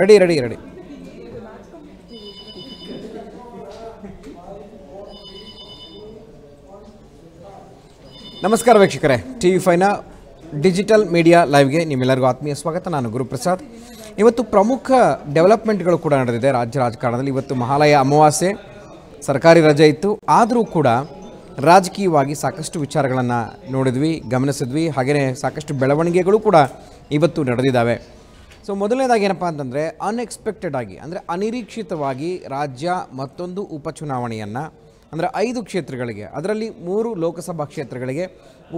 ready ready ready ನಮಸ್ಕಾರ ವೀಕ್ಷಕರೇ T V ಫೈನ ಡಿಜಿಟಲ್ ಮೀಡಿಯಾ ಲೈವ್ಗೆ ನಿಮ್ಮೆಲ್ಲರಿಗೂ ಆತ್ಮೀಯ ಸ್ವಾಗತ ನಾನು ಗುರುಪ್ರಸಾದ್ ಇವತ್ತು ಪ್ರಮುಖ ಡೆವಲಪ್ಮೆಂಟ್ಗಳು ಕೂಡ ನಡೆದಿದೆ ರಾಜ್ಯ ರಾಜಕಾರಣದಲ್ಲಿ ಇವತ್ತು ಮಹಾಲಯ ಅಮಾವಾಸ್ಯೆ ಸರ್ಕಾರಿ ರಜೆ ಇತ್ತು ಆದರೂ ಕೂಡ ರಾಜಕೀಯವಾಗಿ ಸಾಕಷ್ಟು ವಿಚಾರಗಳನ್ನು ನೋಡಿದ್ವಿ ಗಮನಿಸಿದ್ವಿ ಹಾಗೆಯೇ ಸಾಕಷ್ಟು ಬೆಳವಣಿಗೆಗಳು ಕೂಡ ಇವತ್ತು ನಡೆದಿದ್ದಾವೆ ಸೊ ಮೊದಲನೇದಾಗಿ ಏನಪ್ಪ ಅಂತಂದರೆ ಅನ್ಎಕ್ಸ್ಪೆಕ್ಟೆಡ್ ಆಗಿ ಅಂದರೆ ಅನಿರೀಕ್ಷಿತವಾಗಿ ರಾಜ್ಯ ಮತ್ತೊಂದು ಉಪಚುನಾವಣೆಯನ್ನು ಅಂದರೆ ಐದು ಕ್ಷೇತ್ರಗಳಿಗೆ ಅದರಲ್ಲಿ ಮೂರು ಲೋಕಸಭಾ ಕ್ಷೇತ್ರಗಳಿಗೆ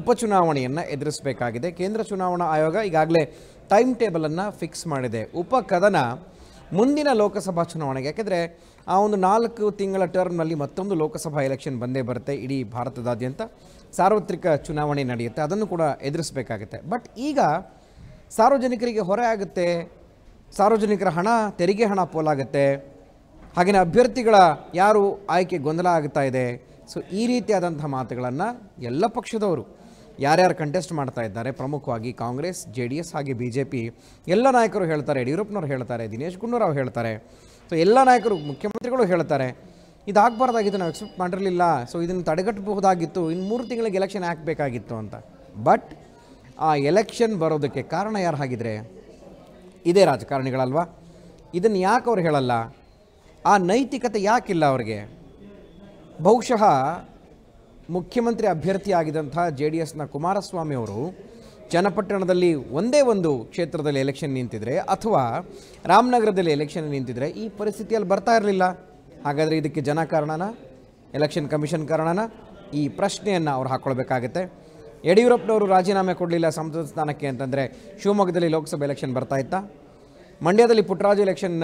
ಉಪಚುನಾವಣೆಯನ್ನು ಎದುರಿಸಬೇಕಾಗಿದೆ ಕೇಂದ್ರ ಚುನಾವಣಾ ಆಯೋಗ ಈಗಾಗಲೇ ಟೈಮ್ ಟೇಬಲನ್ನು ಫಿಕ್ಸ್ ಮಾಡಿದೆ ಉಪ ಕದನ ಮುಂದಿನ ಲೋಕಸಭಾ ಚುನಾವಣೆಗೆ ಯಾಕೆಂದರೆ ಆ ಒಂದು ನಾಲ್ಕು ತಿಂಗಳ ಟರ್ಮ್ನಲ್ಲಿ ಮತ್ತೊಂದು ಲೋಕಸಭಾ ಎಲೆಕ್ಷನ್ ಬಂದೇ ಬರುತ್ತೆ ಇಡೀ ಭಾರತದಾದ್ಯಂತ ಸಾರ್ವತ್ರಿಕ ಚುನಾವಣೆ ನಡೆಯುತ್ತೆ ಅದನ್ನು ಕೂಡ ಎದುರಿಸಬೇಕಾಗುತ್ತೆ ಬಟ್ ಈಗ ಸಾರ್ವಜನಿಕರಿಗೆ ಹೊರೆ ಆಗುತ್ತೆ ಸಾರ್ವಜನಿಕರ ಹಣ ತೆರಿಗೆ ಹಣ ಪೋಲಾಗುತ್ತೆ ಹಾಗೆಯೇ ಅಭ್ಯರ್ಥಿಗಳ ಯಾರು ಆಯ್ಕೆ ಗೊಂದಲ ಆಗ್ತಾ ಇದೆ ಸೊ ಈ ರೀತಿಯಾದಂಥ ಮಾತುಗಳನ್ನು ಎಲ್ಲ ಪಕ್ಷದವರು ಯಾರ್ಯಾರು ಕಂಟೆಸ್ಟ್ ಮಾಡ್ತಾ ಇದ್ದಾರೆ ಪ್ರಮುಖವಾಗಿ ಕಾಂಗ್ರೆಸ್ ಜೆ ಡಿ ಎಸ್ ಹಾಗೆ ಬಿ ಜೆ ಪಿ ಎಲ್ಲ ನಾಯಕರು ಹೇಳ್ತಾರೆ ಯಡಿಯೂರಪ್ಪನವ್ರು ಹೇಳ್ತಾರೆ ದಿನೇಶ್ ಗುಂಡೂರಾವ್ ಹೇಳ್ತಾರೆ ಸೊ ಎಲ್ಲ ನಾಯಕರು ಮುಖ್ಯಮಂತ್ರಿಗಳು ಹೇಳ್ತಾರೆ ಇದಾಗಬಾರ್ದಾಗಿತ್ತು ನಾವು ಎಕ್ಸೆಪ್ಟ್ ಮಾಡಿರಲಿಲ್ಲ ಸೊ ಇದನ್ನು ತಡೆಗಟ್ಟಬಹುದಾಗಿತ್ತು ಇನ್ನು ಮೂರು ತಿಂಗಳಿಗೆ ಎಲೆಕ್ಷನ್ ಹಾಕಬೇಕಾಗಿತ್ತು ಅಂತ ಬಟ್ ಆ ಎಲೆಕ್ಷನ್ ಬರೋದಕ್ಕೆ ಕಾರಣ ಯಾರು ಹಾಗಿದ್ರೆ ಇದೇ ರಾಜಕಾರಣಿಗಳಲ್ವಾ ಇದನ್ನು ಯಾಕೆ ಅವ್ರು ಹೇಳಲ್ಲ ಆ ನೈತಿಕತೆ ಯಾಕಿಲ್ಲ ಅವ್ರಿಗೆ ಬಹುಶಃ ಮುಖ್ಯಮಂತ್ರಿ ಅಭ್ಯರ್ಥಿ ಆಗಿದಂಥ ಜೆ ಡಿ ಎಸ್ನ ಕುಮಾರಸ್ವಾಮಿ ಅವರು ಚನ್ನಪಟ್ಟಣದಲ್ಲಿ ಒಂದೇ ಒಂದು ಕ್ಷೇತ್ರದಲ್ಲಿ ಎಲೆಕ್ಷನ್ ನಿಂತಿದ್ರೆ ಅಥವಾ ರಾಮನಗರದಲ್ಲಿ ಎಲೆಕ್ಷನ್ ನಿಂತಿದ್ರೆ ಈ ಪರಿಸ್ಥಿತಿಯಲ್ಲಿ ಬರ್ತಾ ಇರಲಿಲ್ಲ ಹಾಗಾದರೆ ಇದಕ್ಕೆ ಜನ ಕಾರಣನ ಎಲೆಕ್ಷನ್ ಕಮಿಷನ್ ಕಾರಣನ ಈ ಪ್ರಶ್ನೆಯನ್ನು ಅವ್ರು ಹಾಕ್ಕೊಳ್ಬೇಕಾಗತ್ತೆ ಯಡಿಯೂರಪ್ಪನವರು ರಾಜೀನಾಮೆ ಕೊಡಲಿಲ್ಲ ಸಂಸದ ಸ್ಥಾನಕ್ಕೆ ಅಂತಂದರೆ ಶಿವಮೊಗ್ಗದಲ್ಲಿ ಲೋಕಸಭೆ ಎಲೆಕ್ಷನ್ ಬರ್ತಾ ಇತ್ತಾ ಮಂಡ್ಯದಲ್ಲಿ ಪುಟ್ಟರಾಜು ಎಲೆಕ್ಷನ್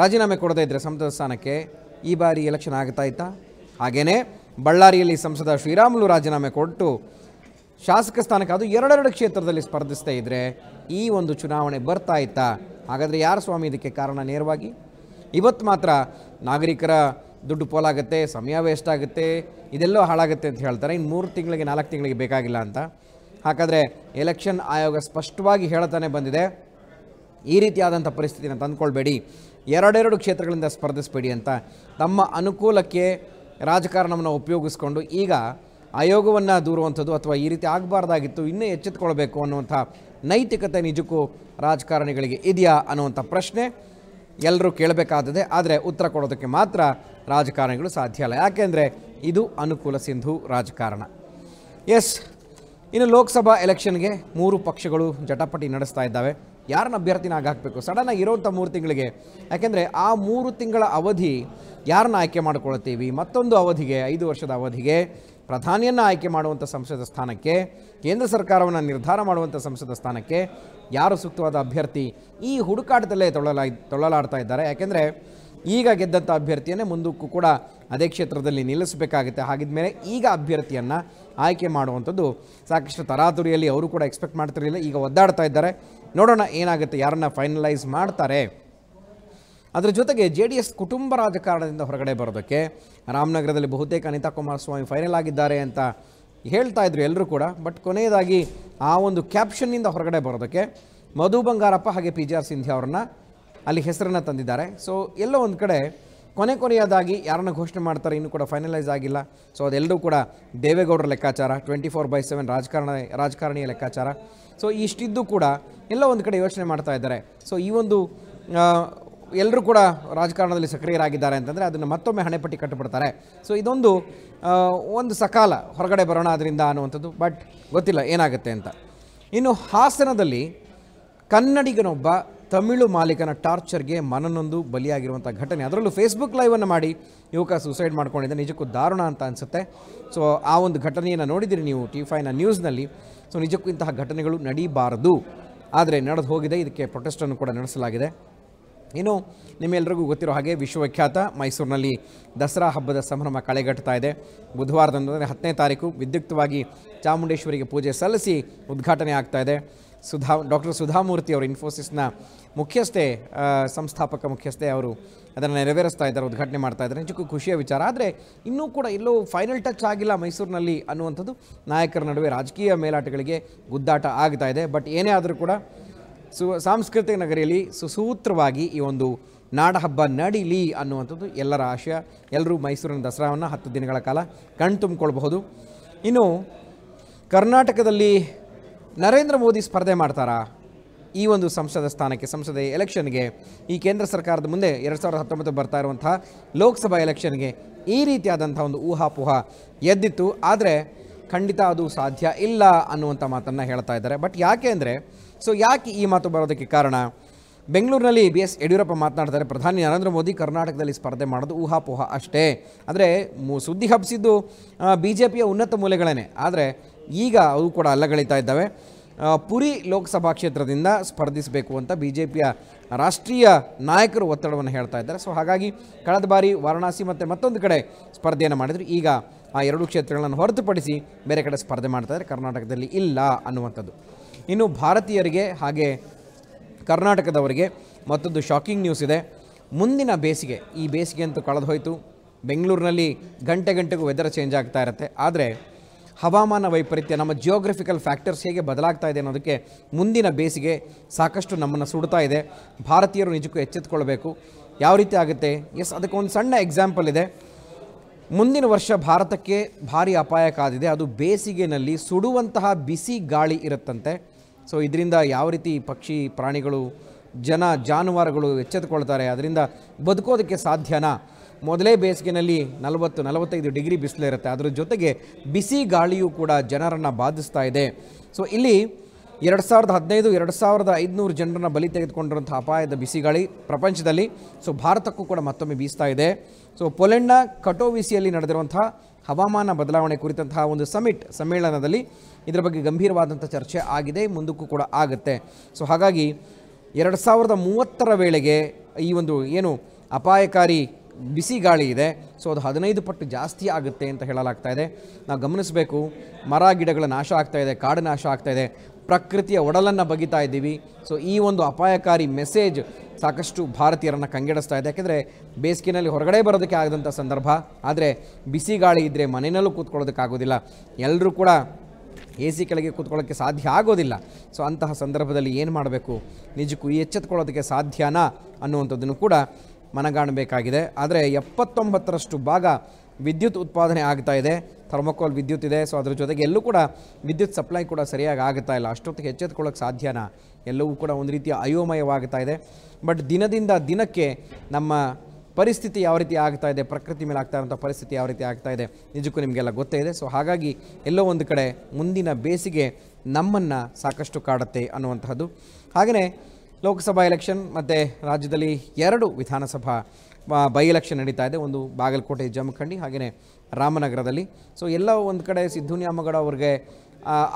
ರಾಜೀನಾಮೆ ಕೊಡದೇ ಇದ್ದರೆ ಸಂಸದ ಸ್ಥಾನಕ್ಕೆ ಈ ಬಾರಿ ಎಲೆಕ್ಷನ್ ಆಗ್ತಾ ಇತ್ತಾ ಹಾಗೆಯೇ ಬಳ್ಳಾರಿಯಲ್ಲಿ ಸಂಸದ ಶ್ರೀರಾಮುಲು ರಾಜೀನಾಮೆ ಕೊಟ್ಟು ಶಾಸಕ ಸ್ಥಾನಕ್ಕೆ ಅದು ಎರಡೆರಡು ಕ್ಷೇತ್ರದಲ್ಲಿ ಸ್ಪರ್ಧಿಸ್ತಾ ಇದ್ದರೆ ಈ ಒಂದು ಚುನಾವಣೆ ಬರ್ತಾ ಇತ್ತಾ ಹಾಗಾದರೆ ಯಾರು ಸ್ವಾಮಿ ಇದಕ್ಕೆ ಕಾರಣ ನೇರವಾಗಿ ಇವತ್ತು ಮಾತ್ರ ನಾಗರಿಕರ ದುಡ್ಡು ಪೋಲಾಗುತ್ತೆ ಸಮಯ ವೇಸ್ಟ್ ಆಗುತ್ತೆ ಇದೆಲ್ಲೋ ಹಾಳಾಗುತ್ತೆ ಅಂತ ಹೇಳ್ತಾರೆ ಇನ್ನು ಮೂರು ತಿಂಗಳಿಗೆ ನಾಲ್ಕು ತಿಂಗಳಿಗೆ ಬೇಕಾಗಿಲ್ಲ ಅಂತ ಹಾಗಾದರೆ ಎಲೆಕ್ಷನ್ ಆಯೋಗ ಸ್ಪಷ್ಟವಾಗಿ ಹೇಳ್ತಾನೆ ಬಂದಿದೆ ಈ ರೀತಿಯಾದಂಥ ಪರಿಸ್ಥಿತಿನ ತಂದುಕೊಳ್ಬೇಡಿ ಎರಡೆರಡು ಕ್ಷೇತ್ರಗಳಿಂದ ಸ್ಪರ್ಧಿಸಬೇಡಿ ಅಂತ ತಮ್ಮ ಅನುಕೂಲಕ್ಕೆ ರಾಜಕಾರಣವನ್ನು ಉಪಯೋಗಿಸ್ಕೊಂಡು ಈಗ ಆಯೋಗವನ್ನು ದೂರುವಂಥದ್ದು ಅಥವಾ ಈ ರೀತಿ ಆಗಬಾರ್ದಾಗಿತ್ತು ಇನ್ನೂ ಎಚ್ಚೆತ್ಕೊಳ್ಬೇಕು ಅನ್ನುವಂಥ ನೈತಿಕತೆ ನಿಜಕ್ಕೂ ರಾಜಕಾರಣಿಗಳಿಗೆ ಇದೆಯಾ ಅನ್ನುವಂಥ ಪ್ರಶ್ನೆ ಎಲ್ಲರೂ ಕೇಳಬೇಕಾದದೆ ಆದರೆ ಉತ್ತರ ಕೊಡೋದಕ್ಕೆ ಮಾತ್ರ ರಾಜಕಾರಣಿಗಳು ಸಾಧ್ಯ ಅಲ್ಲ ಯಾಕೆಂದರೆ ಇದು ಅನುಕೂಲ ಸಿಂಧು ರಾಜಕಾರಣ ಎಸ್ ಇನ್ನು ಲೋಕಸಭಾ ಎಲೆಕ್ಷನ್ಗೆ ಮೂರು ಪಕ್ಷಗಳು ಜಟಾಪಟಿ ನಡೆಸ್ತಾ ಇದ್ದಾವೆ ಯಾರನ್ನ ಅಭ್ಯರ್ಥಿನ ಆಗ ಹಾಕಬೇಕು ಸಡನ್ನಾಗಿ ಇರೋವಂಥ ಮೂರು ತಿಂಗಳಿಗೆ ಯಾಕೆಂದರೆ ಆ ಮೂರು ತಿಂಗಳ ಅವಧಿ ಯಾರನ್ನ ಆಯ್ಕೆ ಮಾಡ್ಕೊಳ್ತೀವಿ ಮತ್ತೊಂದು ಅವಧಿಗೆ ಐದು ವರ್ಷದ ಅವಧಿಗೆ ಪ್ರಧಾನಿಯನ್ನು ಆಯ್ಕೆ ಮಾಡುವಂಥ ಸಂಸದ ಸ್ಥಾನಕ್ಕೆ ಕೇಂದ್ರ ಸರ್ಕಾರವನ್ನು ನಿರ್ಧಾರ ಮಾಡುವಂಥ ಸಂಸದ ಸ್ಥಾನಕ್ಕೆ ಯಾರು ಸೂಕ್ತವಾದ ಅಭ್ಯರ್ಥಿ ಈ ಹುಡುಕಾಟದಲ್ಲೇ ತೊಳಲಾಯ್ ತೊಳಲಾಡ್ತಾ ಇದ್ದಾರೆ ಯಾಕೆಂದರೆ ಈಗ ಗೆದ್ದಂಥ ಅಭ್ಯರ್ಥಿಯನ್ನೇ ಮುಂದಕ್ಕೂ ಕೂಡ ಅದೇ ಕ್ಷೇತ್ರದಲ್ಲಿ ನಿಲ್ಲಿಸಬೇಕಾಗುತ್ತೆ ಹಾಗಿದ್ಮೇಲೆ ಈಗ ಅಭ್ಯರ್ಥಿಯನ್ನು ಆಯ್ಕೆ ಮಾಡುವಂಥದ್ದು ಸಾಕಷ್ಟು ತರಾತುರಿಯಲ್ಲಿ ಅವರು ಕೂಡ ಎಕ್ಸ್ಪೆಕ್ಟ್ ಮಾಡ್ತಿರಲಿಲ್ಲ ಈಗ ಒದ್ದಾಡ್ತಾ ಇದ್ದಾರೆ ನೋಡೋಣ ಏನಾಗುತ್ತೆ ಯಾರನ್ನ ಫೈನಲೈಸ್ ಮಾಡ್ತಾರೆ ಅದರ ಜೊತೆಗೆ ಜೆ ಡಿ ಎಸ್ ಕುಟುಂಬ ರಾಜಕಾರಣದಿಂದ ಹೊರಗಡೆ ಬರೋದಕ್ಕೆ ರಾಮನಗರದಲ್ಲಿ ಬಹುತೇಕ ಅನಿತಾ ಕುಮಾರಸ್ವಾಮಿ ಫೈನಲ್ ಆಗಿದ್ದಾರೆ ಅಂತ ಹೇಳ್ತಾ ಇದ್ರು ಎಲ್ಲರೂ ಕೂಡ ಬಟ್ ಕೊನೆಯದಾಗಿ ಆ ಒಂದು ಕ್ಯಾಪ್ಷನ್ನಿಂದ ಹೊರಗಡೆ ಬರೋದಕ್ಕೆ ಮಧು ಬಂಗಾರಪ್ಪ ಹಾಗೆ ಪಿ ಜಿ ಆರ್ ಸಿಂಧ್ಯಾ ಅವ್ರನ್ನ ಅಲ್ಲಿ ಹೆಸರನ್ನು ತಂದಿದ್ದಾರೆ ಸೊ ಎಲ್ಲೋ ಒಂದು ಕಡೆ ಕೊನೆ ಕೊನೆಯದಾಗಿ ಯಾರನ್ನ ಘೋಷಣೆ ಮಾಡ್ತಾರೆ ಇನ್ನೂ ಕೂಡ ಫೈನಲೈಸ್ ಆಗಿಲ್ಲ ಸೊ ಅದೆಲ್ಲರೂ ಕೂಡ ದೇವೇಗೌಡರ ಲೆಕ್ಕಾಚಾರ ಟ್ವೆಂಟಿ ಫೋರ್ ಬೈ ಸೆವೆನ್ ರಾಜಕಾರಣ ರಾಜಕಾರಣಿಯ ಲೆಕ್ಕಾಚಾರ ಸೊ ಇಷ್ಟಿದ್ದು ಕೂಡ ಎಲ್ಲ ಒಂದು ಕಡೆ ಯೋಚನೆ ಮಾಡ್ತಾ ಇದ್ದಾರೆ ಸೊ ಈ ಒಂದು ಎಲ್ಲರೂ ಕೂಡ ರಾಜಕಾರಣದಲ್ಲಿ ಸಕ್ರಿಯರಾಗಿದ್ದಾರೆ ಅಂತಂದರೆ ಅದನ್ನು ಮತ್ತೊಮ್ಮೆ ಹಣೆಪಟ್ಟಿ ಕಟ್ಟಿಬಿಡ್ತಾರೆ ಸೊ ಇದೊಂದು ಒಂದು ಸಕಾಲ ಹೊರಗಡೆ ಬರೋಣ ಅದರಿಂದ ಅನ್ನುವಂಥದ್ದು ಬಟ್ ಗೊತ್ತಿಲ್ಲ ಏನಾಗುತ್ತೆ ಅಂತ ಇನ್ನು ಹಾಸನದಲ್ಲಿ ಕನ್ನಡಿಗನೊಬ್ಬ ತಮಿಳು ಮಾಲೀಕನ ಟಾರ್ಚರ್ಗೆ ಮನನೊಂದು ಬಲಿಯಾಗಿರುವಂಥ ಘಟನೆ ಅದರಲ್ಲೂ ಫೇಸ್ಬುಕ್ ಲೈವನ್ನು ಮಾಡಿ ಯುವಕ ಸೂಸೈಡ್ ಮಾಡ್ಕೊಂಡಿದ್ದ ನಿಜಕ್ಕೂ ದಾರುಣ ಅಂತ ಅನಿಸುತ್ತೆ ಸೊ ಆ ಒಂದು ಘಟನೆಯನ್ನು ನೋಡಿದಿರಿ ನೀವು ಟಿ ಫೈನ ನ್ಯೂಸ್ನಲ್ಲಿ ಸೊ ನಿಜಕ್ಕೂ ಇಂತಹ ಘಟನೆಗಳು ನಡೀಬಾರದು ಆದರೆ ನಡೆದು ಹೋಗಿದೆ ಇದಕ್ಕೆ ಪ್ರೊಟೆಸ್ಟನ್ನು ಕೂಡ ನಡೆಸಲಾಗಿದೆ ಇನ್ನು ನಿಮ್ಮೆಲ್ಲರಿಗೂ ಗೊತ್ತಿರೋ ಹಾಗೆ ವಿಶ್ವವಿಖ್ಯಾತ ಮೈಸೂರಿನಲ್ಲಿ ದಸರಾ ಹಬ್ಬದ ಸಂಭ್ರಮ ಕಳೆಗಟ್ತಾ ಇದೆ ಬುಧವಾರದಂದರೆ ಹತ್ತನೇ ತಾರೀಕು ವಿದ್ಯುಕ್ತವಾಗಿ ಚಾಮುಂಡೇಶ್ವರಿಗೆ ಪೂಜೆ ಸಲ್ಲಿಸಿ ಉದ್ಘಾಟನೆ ಆಗ್ತಾಯಿದೆ ಇದೆ ಸುಧಾ ಡಾಕ್ಟರ್ ಸುಧಾಮೂರ್ತಿ ಅವರು ಇನ್ಫೋಸಿಸ್ನ ಮುಖ್ಯಸ್ಥೆ ಸಂಸ್ಥಾಪಕ ಮುಖ್ಯಸ್ಥೆ ಅವರು ಅದನ್ನು ನೆರವೇರಿಸ್ತಾ ಇದ್ದಾರೆ ಉದ್ಘಾಟನೆ ಮಾಡ್ತಾ ಇದ್ದಾರೆ ನಿಜಕ್ಕೂ ಖುಷಿಯ ವಿಚಾರ ಆದರೆ ಇನ್ನೂ ಕೂಡ ಎಲ್ಲೋ ಫೈನಲ್ ಟಚ್ ಆಗಿಲ್ಲ ಮೈಸೂರಿನಲ್ಲಿ ಅನ್ನುವಂಥದ್ದು ನಾಯಕರ ನಡುವೆ ರಾಜಕೀಯ ಮೇಲಾಟಗಳಿಗೆ ಗುದ್ದಾಟ ಆಗ್ತಾ ಇದೆ ಬಟ್ ಏನೇ ಆದರೂ ಕೂಡ ಸು ಸಾಂಸ್ಕೃತಿಕ ನಗರಿಯಲ್ಲಿ ಸುಸೂತ್ರವಾಗಿ ಈ ಒಂದು ನಾಡಹಬ್ಬ ನಡೀಲಿ ಅನ್ನುವಂಥದ್ದು ಎಲ್ಲರ ಆಶಯ ಎಲ್ಲರೂ ಮೈಸೂರಿನ ದಸರಾವನ್ನು ಹತ್ತು ದಿನಗಳ ಕಾಲ ಕಣ್ತುಂಬಿಕೊಳ್ಬಹುದು ಇನ್ನು ಕರ್ನಾಟಕದಲ್ಲಿ ನರೇಂದ್ರ ಮೋದಿ ಸ್ಪರ್ಧೆ ಮಾಡ್ತಾರಾ ಈ ಒಂದು ಸಂಸದ ಸ್ಥಾನಕ್ಕೆ ಸಂಸದ ಎಲೆಕ್ಷನ್ಗೆ ಈ ಕೇಂದ್ರ ಸರ್ಕಾರದ ಮುಂದೆ ಎರಡು ಸಾವಿರದ ಹತ್ತೊಂಬತ್ತು ಬರ್ತಾ ಇರುವಂಥ ಲೋಕಸಭಾ ಎಲೆಕ್ಷನ್ಗೆ ಈ ರೀತಿಯಾದಂಥ ಒಂದು ಊಹಾಪೋಹ ಎದ್ದಿತ್ತು ಆದರೆ ಖಂಡಿತ ಅದು ಸಾಧ್ಯ ಇಲ್ಲ ಅನ್ನುವಂಥ ಮಾತನ್ನು ಹೇಳ್ತಾ ಇದ್ದಾರೆ ಬಟ್ ಯಾಕೆ ಅಂದರೆ ಸೊ ಯಾಕೆ ಈ ಮಾತು ಬರೋದಕ್ಕೆ ಕಾರಣ ಬೆಂಗಳೂರಿನಲ್ಲಿ ಬಿ ಎಸ್ ಯಡಿಯೂರಪ್ಪ ಮಾತನಾಡ್ತಾರೆ ಪ್ರಧಾನಿ ನರೇಂದ್ರ ಮೋದಿ ಕರ್ನಾಟಕದಲ್ಲಿ ಸ್ಪರ್ಧೆ ಮಾಡೋದು ಊಹಾಪೋಹ ಅಷ್ಟೇ ಅಂದರೆ ಸುದ್ದಿ ಹಬ್ಬಿಸಿದ್ದು ಬಿ ಜೆ ಪಿಯ ಉನ್ನತ ಮೂಲೆಗಳೇನೆ ಆದರೆ ಈಗ ಅವು ಕೂಡ ಅಲ್ಲಗಳಿತಾ ಇದ್ದಾವೆ ಪುರಿ ಲೋಕಸಭಾ ಕ್ಷೇತ್ರದಿಂದ ಸ್ಪರ್ಧಿಸಬೇಕು ಅಂತ ಬಿ ಜೆ ಪಿಯ ರಾಷ್ಟ್ರೀಯ ನಾಯಕರು ಒತ್ತಡವನ್ನು ಹೇಳ್ತಾ ಇದ್ದಾರೆ ಸೊ ಹಾಗಾಗಿ ಕಳೆದ ಬಾರಿ ವಾರಣಾಸಿ ಮತ್ತು ಮತ್ತೊಂದು ಕಡೆ ಸ್ಪರ್ಧೆಯನ್ನು ಮಾಡಿದರು ಈಗ ಆ ಎರಡು ಕ್ಷೇತ್ರಗಳನ್ನು ಹೊರತುಪಡಿಸಿ ಬೇರೆ ಕಡೆ ಸ್ಪರ್ಧೆ ಮಾಡ್ತಾ ಇದ್ದಾರೆ ಕರ್ನಾಟಕದಲ್ಲಿ ಇಲ್ಲ ಅನ್ನುವಂಥದ್ದು ಇನ್ನು ಭಾರತೀಯರಿಗೆ ಹಾಗೆ ಕರ್ನಾಟಕದವರಿಗೆ ಮತ್ತೊಂದು ಶಾಕಿಂಗ್ ನ್ಯೂಸ್ ಇದೆ ಮುಂದಿನ ಬೇಸಿಗೆ ಈ ಬೇಸಿಗೆ ಅಂತೂ ಕಳೆದು ಹೋಯಿತು ಬೆಂಗಳೂರಿನಲ್ಲಿ ಗಂಟೆ ಗಂಟೆಗೂ ವೆದರ್ ಚೇಂಜ್ ಆಗ್ತಾ ಇರುತ್ತೆ ಆದರೆ ಹವಾಮಾನ ವೈಪರೀತ್ಯ ನಮ್ಮ ಜಿಯೋಗ್ರಫಿಕಲ್ ಫ್ಯಾಕ್ಟರ್ಸ್ ಹೇಗೆ ಬದಲಾಗ್ತಾ ಇದೆ ಅನ್ನೋದಕ್ಕೆ ಮುಂದಿನ ಬೇಸಿಗೆ ಸಾಕಷ್ಟು ನಮ್ಮನ್ನು ಸುಡ್ತಾ ಇದೆ ಭಾರತೀಯರು ನಿಜಕ್ಕೂ ಎಚ್ಚೆತ್ತುಕೊಳ್ಬೇಕು ಯಾವ ರೀತಿ ಆಗುತ್ತೆ ಎಸ್ ಅದಕ್ಕೊಂದು ಸಣ್ಣ ಎಕ್ಸಾಂಪಲ್ ಇದೆ ಮುಂದಿನ ವರ್ಷ ಭಾರತಕ್ಕೆ ಭಾರಿ ಅಪಾಯ ಕಾದಿದೆ ಅದು ಬೇಸಿಗೆನಲ್ಲಿ ಸುಡುವಂತಹ ಬಿಸಿ ಗಾಳಿ ಇರುತ್ತಂತೆ ಸೊ ಇದರಿಂದ ಯಾವ ರೀತಿ ಪಕ್ಷಿ ಪ್ರಾಣಿಗಳು ಜನ ಜಾನುವಾರುಗಳು ಎಚ್ಚೆತ್ತುಕೊಳ್ತಾರೆ ಅದರಿಂದ ಬದುಕೋದಕ್ಕೆ ಸಾಧ್ಯನಾ ಮೊದಲೇ ಬೇಸಿಗೆನಲ್ಲಿ ನಲವತ್ತು ನಲವತ್ತೈದು ಡಿಗ್ರಿ ಬಿಸಿಲು ಇರುತ್ತೆ ಅದರ ಜೊತೆಗೆ ಬಿಸಿ ಗಾಳಿಯೂ ಕೂಡ ಜನರನ್ನು ಬಾಧಿಸ್ತಾ ಇದೆ ಸೊ ಇಲ್ಲಿ ಎರಡು ಸಾವಿರದ ಹದಿನೈದು ಎರಡು ಸಾವಿರದ ಐದುನೂರು ಜನರನ್ನ ಬಲಿ ತೆಗೆದುಕೊಂಡಿರುವಂಥ ಅಪಾಯದ ಬಿಸಿಗಾಳಿ ಪ್ರಪಂಚದಲ್ಲಿ ಸೊ ಭಾರತಕ್ಕೂ ಕೂಡ ಮತ್ತೊಮ್ಮೆ ಬೀಸ್ತಾ ಇದೆ ಸೊ ಪೊಲೆಂಡ್ನ ಕಟೋವಿಸಿಯಲ್ಲಿ ನಡೆದಿರುವಂಥ ಹವಾಮಾನ ಬದಲಾವಣೆ ಕುರಿತಂತಹ ಒಂದು ಸಮಿಟ್ ಸಮ್ಮೇಳನದಲ್ಲಿ ಇದರ ಬಗ್ಗೆ ಗಂಭೀರವಾದಂಥ ಚರ್ಚೆ ಆಗಿದೆ ಮುಂದಕ್ಕೂ ಕೂಡ ಆಗುತ್ತೆ ಸೊ ಹಾಗಾಗಿ ಎರಡು ಸಾವಿರದ ಮೂವತ್ತರ ವೇಳೆಗೆ ಈ ಒಂದು ಏನು ಅಪಾಯಕಾರಿ ಬಿಸಿ ಗಾಳಿ ಇದೆ ಸೊ ಅದು ಹದಿನೈದು ಪಟ್ಟು ಜಾಸ್ತಿ ಆಗುತ್ತೆ ಅಂತ ಹೇಳಲಾಗ್ತಾ ಇದೆ ನಾವು ಗಮನಿಸಬೇಕು ಮರ ಗಿಡಗಳ ನಾಶ ಆಗ್ತಾ ಇದೆ ಕಾಡು ನಾಶ ಆಗ್ತಾ ಇದೆ ಪ್ರಕೃತಿಯ ಒಡಲನ್ನು ಬಗಿತಾ ಇದ್ದೀವಿ ಸೊ ಈ ಒಂದು ಅಪಾಯಕಾರಿ ಮೆಸೇಜ್ ಸಾಕಷ್ಟು ಭಾರತೀಯರನ್ನು ಕಂಗೆಡಿಸ್ತಾ ಇದೆ ಯಾಕೆಂದರೆ ಬೇಸಿಗೆನಲ್ಲಿ ಹೊರಗಡೆ ಬರೋದಕ್ಕೆ ಆಗದಂಥ ಸಂದರ್ಭ ಆದರೆ ಬಿಸಿ ಗಾಳಿ ಇದ್ದರೆ ಮನೆಯಲ್ಲೂ ಕೂತ್ಕೊಳ್ಳೋದಕ್ಕಾಗೋದಿಲ್ಲ ಎಲ್ಲರೂ ಕೂಡ ಎ ಸಿ ಕೆಳಗೆ ಕೂತ್ಕೊಳ್ಳೋಕ್ಕೆ ಸಾಧ್ಯ ಆಗೋದಿಲ್ಲ ಸೊ ಅಂತಹ ಸಂದರ್ಭದಲ್ಲಿ ಏನು ಮಾಡಬೇಕು ನಿಜಕ್ಕೂ ಎಚ್ಚೆತ್ಕೊಳ್ಳೋದಕ್ಕೆ ಸಾಧ್ಯನಾ ಅನ್ನುವಂಥದ್ದನ್ನು ಕೂಡ ಮನಗಾಣಬೇಕಾಗಿದೆ ಆದರೆ ಎಪ್ಪತ್ತೊಂಬತ್ತರಷ್ಟು ಭಾಗ ವಿದ್ಯುತ್ ಉತ್ಪಾದನೆ ಆಗ್ತಾ ಇದೆ ಥರ್ಮಕೋಲ್ ವಿದ್ಯುತ್ ಇದೆ ಸೊ ಅದ್ರ ಜೊತೆಗೆ ಎಲ್ಲೂ ಕೂಡ ವಿದ್ಯುತ್ ಸಪ್ಲೈ ಕೂಡ ಸರಿಯಾಗಿ ಆಗ್ತಾ ಇಲ್ಲ ಅಷ್ಟೊತ್ತಿಗೆ ಎಚ್ಚೆತ್ಕೊಳ್ಳೋಕೆ ಸಾಧ್ಯನಾ ಎಲ್ಲವೂ ಕೂಡ ಒಂದು ರೀತಿಯ ಅಯೋಮಯವಾಗ್ತಾ ಇದೆ ಬಟ್ ದಿನದಿಂದ ದಿನಕ್ಕೆ ನಮ್ಮ ಪರಿಸ್ಥಿತಿ ಯಾವ ರೀತಿ ಆಗ್ತಾ ಇದೆ ಪ್ರಕೃತಿ ಮೇಲೆ ಆಗ್ತಾ ಇರೋಂಥ ಪರಿಸ್ಥಿತಿ ಯಾವ ರೀತಿ ಆಗ್ತಾ ಇದೆ ನಿಜಕ್ಕೂ ನಿಮಗೆಲ್ಲ ಗೊತ್ತೇ ಇದೆ ಸೊ ಹಾಗಾಗಿ ಎಲ್ಲೋ ಒಂದು ಕಡೆ ಮುಂದಿನ ಬೇಸಿಗೆ ನಮ್ಮನ್ನು ಸಾಕಷ್ಟು ಕಾಡುತ್ತೆ ಅನ್ನುವಂತಹದ್ದು ಹಾಗೆಯೇ ಲೋಕಸಭಾ ಎಲೆಕ್ಷನ್ ಮತ್ತು ರಾಜ್ಯದಲ್ಲಿ ಎರಡು ವಿಧಾನಸಭಾ ಬೈ ಎಲೆಕ್ಷನ್ ನಡೀತಾ ಇದೆ ಒಂದು ಬಾಗಲಕೋಟೆ ಜಮಖಂಡಿ ಹಾಗೆಯೇ ರಾಮನಗರದಲ್ಲಿ ಸೊ ಎಲ್ಲ ಒಂದು ಕಡೆ ಸಿದ್ದು ನ್ಯಾಮಗೌಡ ಅವ್ರಿಗೆ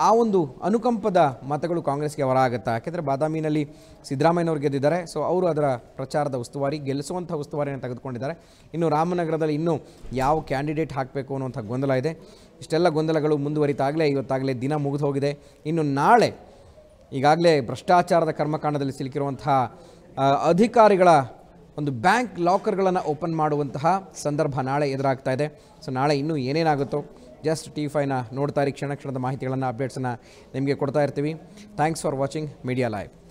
ಆ ಒಂದು ಅನುಕಂಪದ ಮತಗಳು ಕಾಂಗ್ರೆಸ್ಗೆ ಹೊರ ಆಗುತ್ತಾ ಯಾಕೆಂದರೆ ಬಾದಾಮಿನಲ್ಲಿ ಸಿದ್ದರಾಮಯ್ಯನವ್ರು ಗೆದ್ದಿದ್ದಾರೆ ಸೊ ಅವರು ಅದರ ಪ್ರಚಾರದ ಉಸ್ತುವಾರಿ ಗೆಲ್ಲಿಸುವಂಥ ಉಸ್ತುವಾರಿಯನ್ನು ತೆಗೆದುಕೊಂಡಿದ್ದಾರೆ ಇನ್ನು ರಾಮನಗರದಲ್ಲಿ ಇನ್ನೂ ಯಾವ ಕ್ಯಾಂಡಿಡೇಟ್ ಹಾಕಬೇಕು ಅನ್ನುವಂಥ ಗೊಂದಲ ಇದೆ ಇಷ್ಟೆಲ್ಲ ಗೊಂದಲಗಳು ಮುಂದುವರಿತಾಗಲೇ ಇವತ್ತಾಗಲೇ ದಿನ ಮುಗಿದು ಹೋಗಿದೆ ಇನ್ನು ನಾಳೆ ಈಗಾಗಲೇ ಭ್ರಷ್ಟಾಚಾರದ ಕರ್ಮಕಾಂಡದಲ್ಲಿ ಸಿಲುಕಿರುವಂತಹ ಅಧಿಕಾರಿಗಳ ಒಂದು ಬ್ಯಾಂಕ್ ಲಾಕರ್ಗಳನ್ನು ಓಪನ್ ಮಾಡುವಂತಹ ಸಂದರ್ಭ ನಾಳೆ ಎದುರಾಗ್ತಾ ಇದೆ ಸೊ ನಾಳೆ ಇನ್ನೂ ಏನೇನಾಗುತ್ತೋ ಜಸ್ಟ್ ಟಿ ಫೈನ ನೋಡ್ತಾ ಇರಿ ಕ್ಷಣ ಕ್ಷಣದ ಮಾಹಿತಿಗಳನ್ನು ಅಪ್ಡೇಟ್ಸನ್ನು ನಿಮಗೆ ಕೊಡ್ತಾ ಇರ್ತೀವಿ thanks for watching media live